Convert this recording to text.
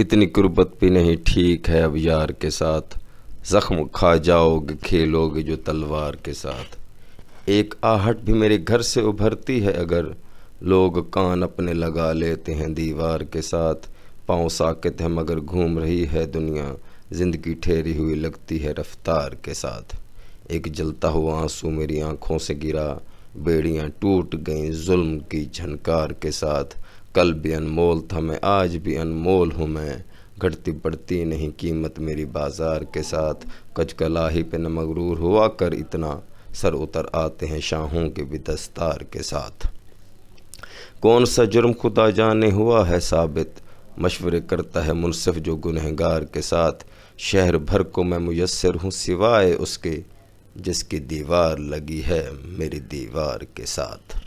इतनी कुर्बत भी नहीं ठीक है अब यार के साथ ज़ख्म खा जाओगे खेलोगे जो तलवार के साथ एक आहट भी मेरे घर से उभरती है अगर लोग कान अपने लगा लेते हैं दीवार के साथ पाँव साकित है मगर घूम रही है दुनिया ज़िंदगी ठहरी हुई लगती है रफ्तार के साथ एक जलता हुआ आंसू मेरी आँखों से गिरा बेड़ियाँ टूट गईं जुल्म की झनकार के साथ कल भी अनमोल था मैं आज भी अनमोल हूँ मैं घटती बढ़ती नहीं कीमत मेरी बाजार के साथ ही पे न मगरूर हुआ कर इतना सर उतर आते हैं शाहों के भी दस्तार के साथ कौन सा जुर्म खुदा जाने हुआ है साबित मशवरे करता है मुनसिफ जो गुनहगार के साथ शहर भर को मैं मुयसर हूँ सिवाय उसके जिसकी दीवार लगी है मेरी दीवार के साथ